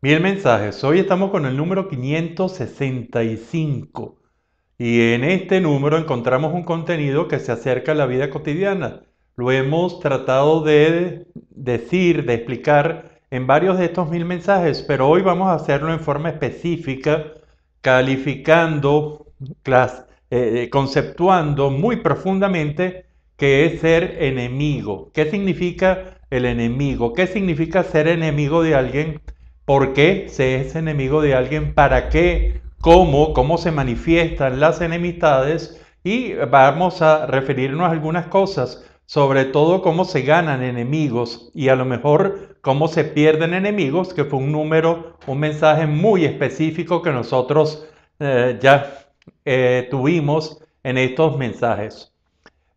Mil mensajes. Hoy estamos con el número 565 y en este número encontramos un contenido que se acerca a la vida cotidiana. Lo hemos tratado de decir, de explicar en varios de estos mil mensajes, pero hoy vamos a hacerlo en forma específica, calificando, eh, eh, conceptuando muy profundamente qué es ser enemigo, qué significa el enemigo, qué significa ser enemigo de alguien por qué se es enemigo de alguien, para qué, cómo, cómo se manifiestan las enemistades y vamos a referirnos a algunas cosas, sobre todo cómo se ganan enemigos y a lo mejor cómo se pierden enemigos, que fue un número, un mensaje muy específico que nosotros eh, ya eh, tuvimos en estos mensajes.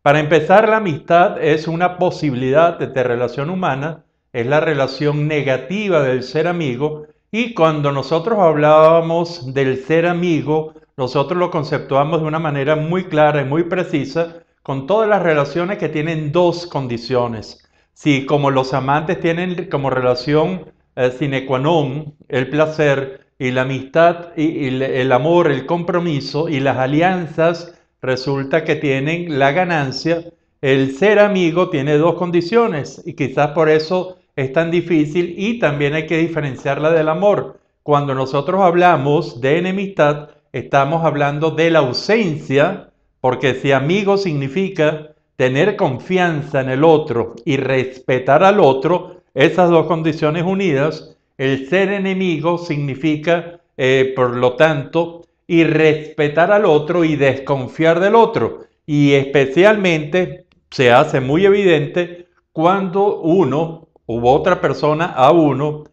Para empezar, la amistad es una posibilidad de relación humana es la relación negativa del ser amigo y cuando nosotros hablábamos del ser amigo, nosotros lo conceptuamos de una manera muy clara y muy precisa con todas las relaciones que tienen dos condiciones. Si como los amantes tienen como relación eh, sine qua non el placer y la amistad y el amor, el compromiso y las alianzas, resulta que tienen la ganancia. El ser amigo tiene dos condiciones y quizás por eso es tan difícil y también hay que diferenciarla del amor. Cuando nosotros hablamos de enemistad, estamos hablando de la ausencia, porque si amigo significa tener confianza en el otro y respetar al otro, esas dos condiciones unidas, el ser enemigo significa, eh, por lo tanto, irrespetar respetar al otro y desconfiar del otro. Y especialmente se hace muy evidente cuando uno u otra persona a uno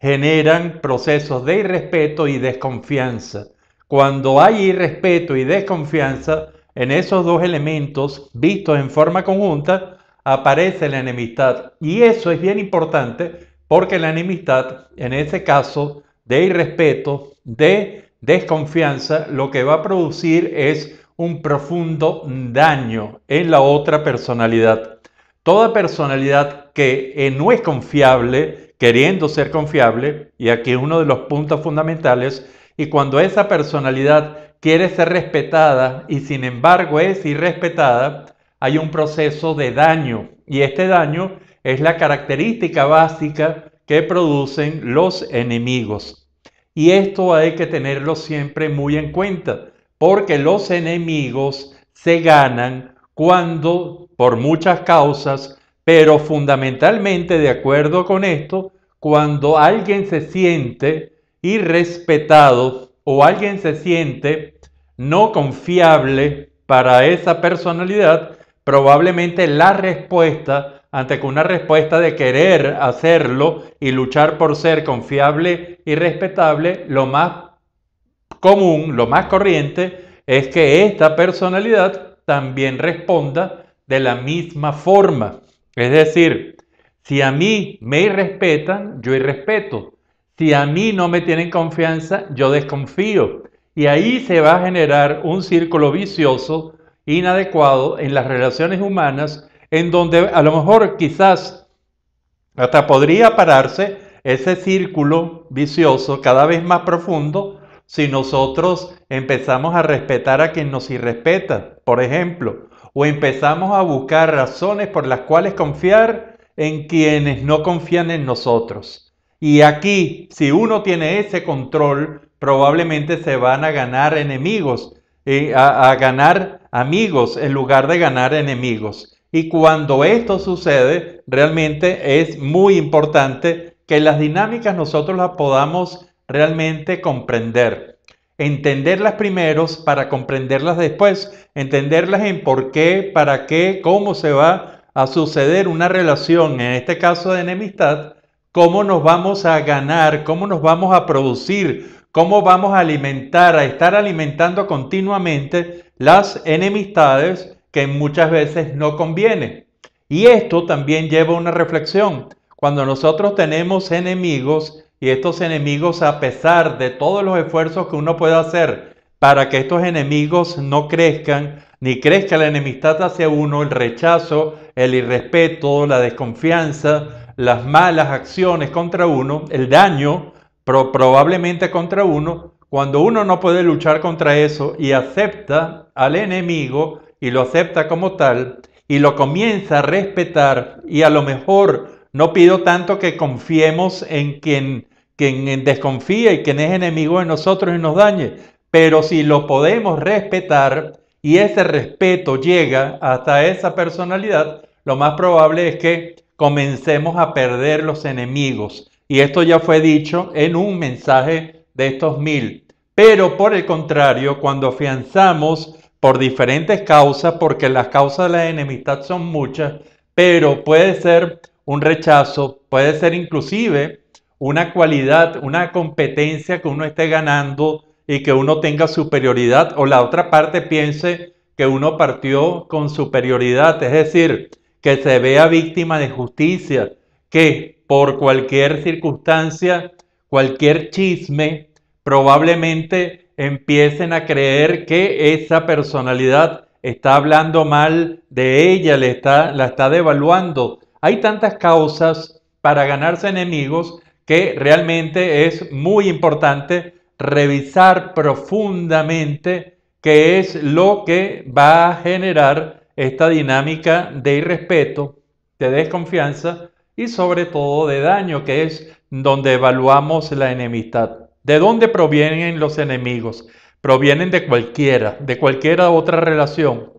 generan procesos de irrespeto y desconfianza. Cuando hay irrespeto y desconfianza, en esos dos elementos vistos en forma conjunta, aparece la enemistad. Y eso es bien importante porque la enemistad, en ese caso de irrespeto, de desconfianza, lo que va a producir es un profundo daño en la otra personalidad. Toda personalidad que eh, no es confiable, queriendo ser confiable, y aquí uno de los puntos fundamentales, y cuando esa personalidad quiere ser respetada y sin embargo es irrespetada, hay un proceso de daño, y este daño es la característica básica que producen los enemigos. Y esto hay que tenerlo siempre muy en cuenta, porque los enemigos se ganan cuando, por muchas causas, pero fundamentalmente, de acuerdo con esto, cuando alguien se siente irrespetado o alguien se siente no confiable para esa personalidad, probablemente la respuesta ante una respuesta de querer hacerlo y luchar por ser confiable y respetable, lo más común, lo más corriente, es que esta personalidad también responda de la misma forma. Es decir, si a mí me irrespetan, yo irrespeto. Si a mí no me tienen confianza, yo desconfío. Y ahí se va a generar un círculo vicioso, inadecuado en las relaciones humanas, en donde a lo mejor quizás hasta podría pararse ese círculo vicioso cada vez más profundo si nosotros empezamos a respetar a quien nos irrespeta. Por ejemplo, o empezamos a buscar razones por las cuales confiar en quienes no confían en nosotros. Y aquí, si uno tiene ese control, probablemente se van a ganar enemigos, eh, a ganar amigos en lugar de ganar enemigos. Y cuando esto sucede, realmente es muy importante que las dinámicas nosotros las podamos realmente comprender entenderlas primero para comprenderlas después, entenderlas en por qué, para qué, cómo se va a suceder una relación, en este caso de enemistad, cómo nos vamos a ganar, cómo nos vamos a producir, cómo vamos a alimentar, a estar alimentando continuamente las enemistades que muchas veces no conviene. Y esto también lleva a una reflexión. Cuando nosotros tenemos enemigos, y estos enemigos, a pesar de todos los esfuerzos que uno pueda hacer para que estos enemigos no crezcan, ni crezca la enemistad hacia uno, el rechazo, el irrespeto, la desconfianza, las malas acciones contra uno, el daño probablemente contra uno, cuando uno no puede luchar contra eso y acepta al enemigo y lo acepta como tal y lo comienza a respetar y a lo mejor no pido tanto que confiemos en quien, quien desconfía y quien es enemigo de nosotros y nos dañe, pero si lo podemos respetar y ese respeto llega hasta esa personalidad, lo más probable es que comencemos a perder los enemigos. Y esto ya fue dicho en un mensaje de estos mil. Pero por el contrario, cuando afianzamos por diferentes causas, porque las causas de la enemistad son muchas, pero puede ser un rechazo, puede ser inclusive una cualidad, una competencia que uno esté ganando y que uno tenga superioridad o la otra parte piense que uno partió con superioridad, es decir, que se vea víctima de justicia, que por cualquier circunstancia, cualquier chisme, probablemente empiecen a creer que esa personalidad está hablando mal de ella, le está, la está devaluando, hay tantas causas para ganarse enemigos que realmente es muy importante revisar profundamente qué es lo que va a generar esta dinámica de irrespeto, de desconfianza y sobre todo de daño, que es donde evaluamos la enemistad. ¿De dónde provienen los enemigos? Provienen de cualquiera, de cualquiera otra relación.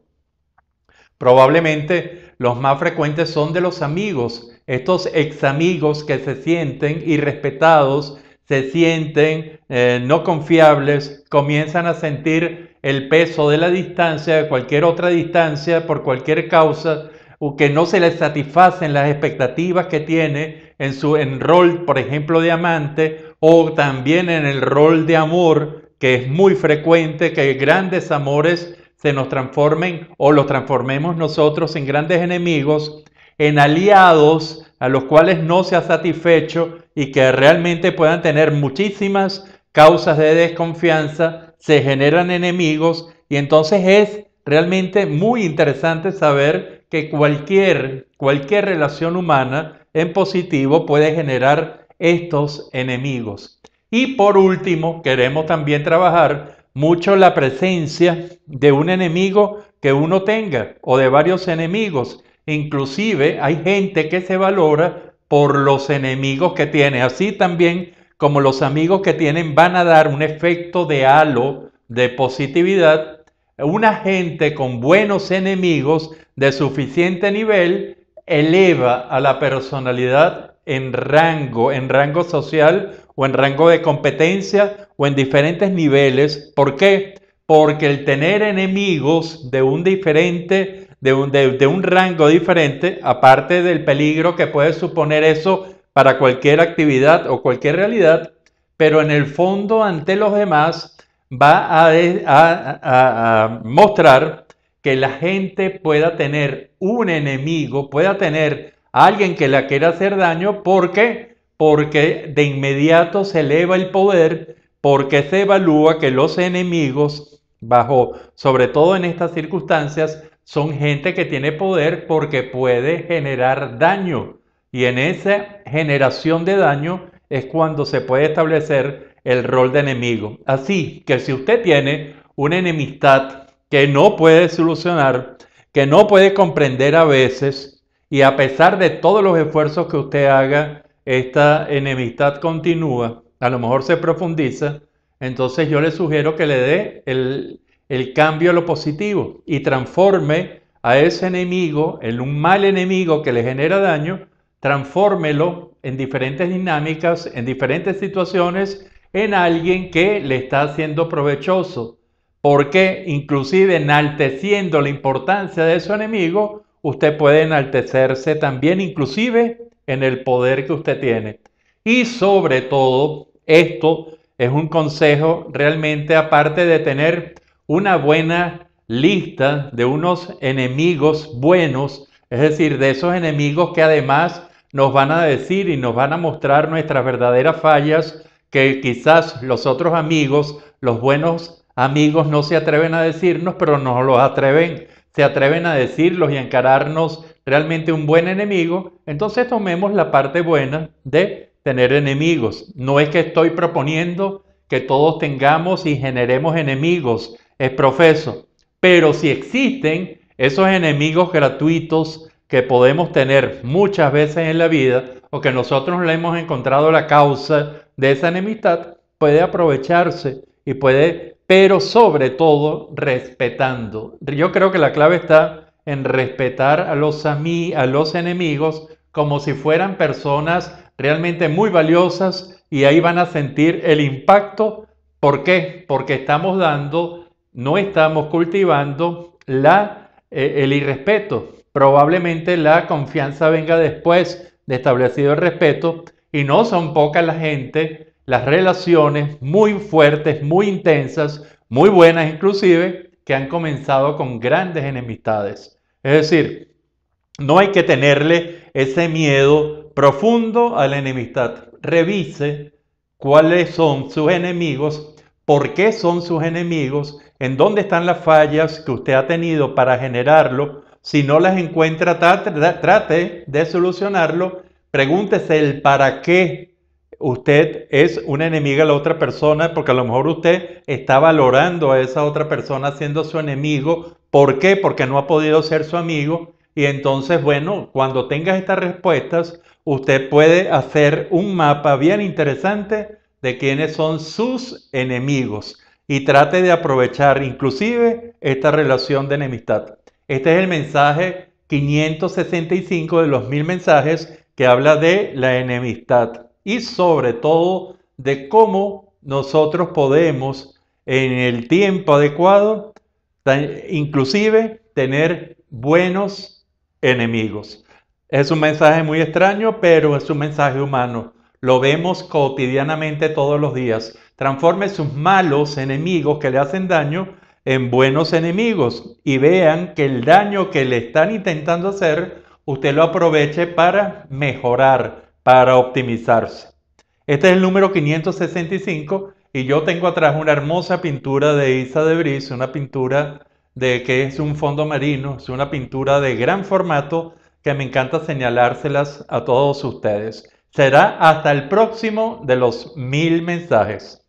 Probablemente los más frecuentes son de los amigos, estos ex amigos que se sienten irrespetados, se sienten eh, no confiables, comienzan a sentir el peso de la distancia, de cualquier otra distancia, por cualquier causa, o que no se les satisfacen las expectativas que tiene en su en rol, por ejemplo, de amante, o también en el rol de amor, que es muy frecuente, que grandes amores nos transformen o los transformemos nosotros en grandes enemigos, en aliados a los cuales no se ha satisfecho y que realmente puedan tener muchísimas causas de desconfianza, se generan enemigos y entonces es realmente muy interesante saber que cualquier, cualquier relación humana en positivo puede generar estos enemigos. Y por último, queremos también trabajar mucho la presencia de un enemigo que uno tenga o de varios enemigos. Inclusive hay gente que se valora por los enemigos que tiene. Así también como los amigos que tienen van a dar un efecto de halo de positividad, una gente con buenos enemigos de suficiente nivel eleva a la personalidad en rango, en rango social o en rango de competencia o en diferentes niveles. ¿Por qué? Porque el tener enemigos de un diferente, de un, de, un rango diferente, aparte del peligro que puede suponer eso para cualquier actividad o cualquier realidad, pero en el fondo ante los demás va a, a, mostrar que la gente pueda tener un enemigo, pueda tener alguien que la quiera hacer daño porque porque de inmediato se eleva el poder, porque se evalúa que los enemigos, bajo, sobre todo en estas circunstancias, son gente que tiene poder porque puede generar daño. Y en esa generación de daño es cuando se puede establecer el rol de enemigo. Así que si usted tiene una enemistad que no puede solucionar, que no puede comprender a veces, y a pesar de todos los esfuerzos que usted haga, esta enemistad continúa, a lo mejor se profundiza, entonces yo le sugiero que le dé el, cambio a lo positivo y transforme a ese enemigo, en un mal enemigo que le genera daño, transfórmelo en diferentes dinámicas, en diferentes situaciones, en alguien que le está haciendo provechoso. Porque inclusive enalteciendo la importancia de su enemigo, usted puede enaltecerse también, inclusive en el poder que usted tiene. Y sobre todo, esto es un consejo realmente aparte de tener una buena lista de unos enemigos buenos, es decir, de esos enemigos que además nos van a decir y nos van a mostrar nuestras verdaderas fallas que quizás los otros amigos, los buenos amigos no se atreven a decirnos, pero nos los atreven, se atreven a decirlos y encararnos realmente un buen enemigo, entonces tomemos la parte buena de tener enemigos. No es que estoy proponiendo que todos tengamos y generemos enemigos, es profeso, pero si existen esos enemigos gratuitos que podemos tener muchas veces en la vida o que nosotros le hemos encontrado la causa de esa enemistad, puede aprovecharse y puede, pero sobre todo respetando. Yo creo que la clave está en respetar a los, a los enemigos como si fueran personas realmente muy valiosas y ahí van a sentir el impacto. ¿Por qué? Porque estamos dando, no estamos cultivando la, eh, el irrespeto. Probablemente la confianza venga después de establecido el respeto y no son pocas la gente, las relaciones muy fuertes, muy intensas, muy buenas inclusive, que han comenzado con grandes enemistades. Es decir, no hay que tenerle ese miedo profundo a la enemistad. Revise cuáles son sus enemigos, por qué son sus enemigos, en dónde están las fallas que usted ha tenido para generarlo. Si no las encuentra, trate de solucionarlo. Pregúntese el para qué usted es una enemiga a la otra persona porque a lo mejor usted está valorando a esa otra persona siendo su enemigo. ¿Por qué? Porque no ha podido ser su amigo. Y entonces, bueno, cuando tengas estas respuestas, usted puede hacer un mapa bien interesante de quiénes son sus enemigos y trate de aprovechar inclusive esta relación de enemistad. Este es el mensaje 565 de los mil mensajes que habla de la enemistad y sobre todo de cómo nosotros podemos en el tiempo adecuado inclusive tener buenos enemigos. Es un mensaje muy extraño, pero es un mensaje humano. Lo vemos cotidianamente todos los días. Transforme sus malos enemigos que le hacen daño en buenos enemigos y vean que el daño que le están intentando hacer, usted lo aproveche para mejorar, para optimizarse. Este es el número 565 y yo tengo atrás una hermosa pintura de Isa de Bris, una pintura de que es un fondo marino, es una pintura de gran formato que me encanta señalárselas a todos ustedes. Será hasta el próximo de los mil mensajes.